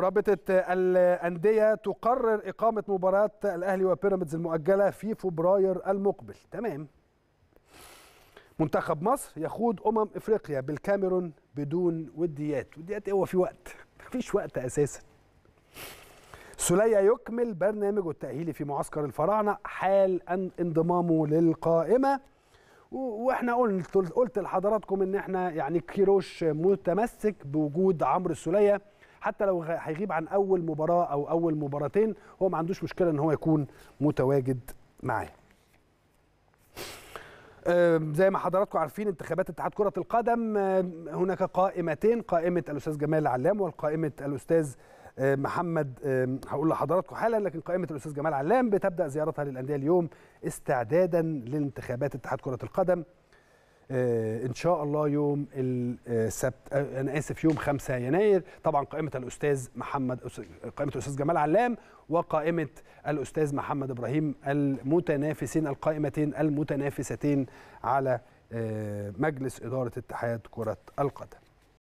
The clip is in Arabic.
رابطة الأندية تقرر إقامة مباراة الأهلي وبيراميدز المؤجلة في فبراير المقبل تمام منتخب مصر يخوض أمم إفريقيا بالكاميرون بدون وديات وديات إيه؟ هو في وقت مفيش وقت أساسا سليا يكمل برنامجه التأهيلي في معسكر الفراعنة حال أن انضمامه للقائمة واحنا قلت قلت لحضراتكم ان احنا يعني كيروش متمسك بوجود عمرو السليه حتى لو هيغيب عن اول مباراه او اول مباراتين هو ما عندوش مشكله ان هو يكون متواجد معاه زي ما حضراتكم عارفين انتخابات اتحاد كره القدم هناك قائمتين قائمه الاستاذ جمال علام وقائمه الاستاذ محمد هقول لحضراتكم حالا لكن قائمه الاستاذ جمال علام بتبدا زيارتها للانديه اليوم استعدادا لانتخابات اتحاد كره القدم آه، ان شاء الله يوم السبت آه، انا اسف يوم 5 يناير طبعا قائمه الاستاذ محمد قائمه الاستاذ جمال علام وقائمه الاستاذ محمد ابراهيم المتنافسين القائمتين المتنافستين على آه، مجلس اداره اتحاد كره القدم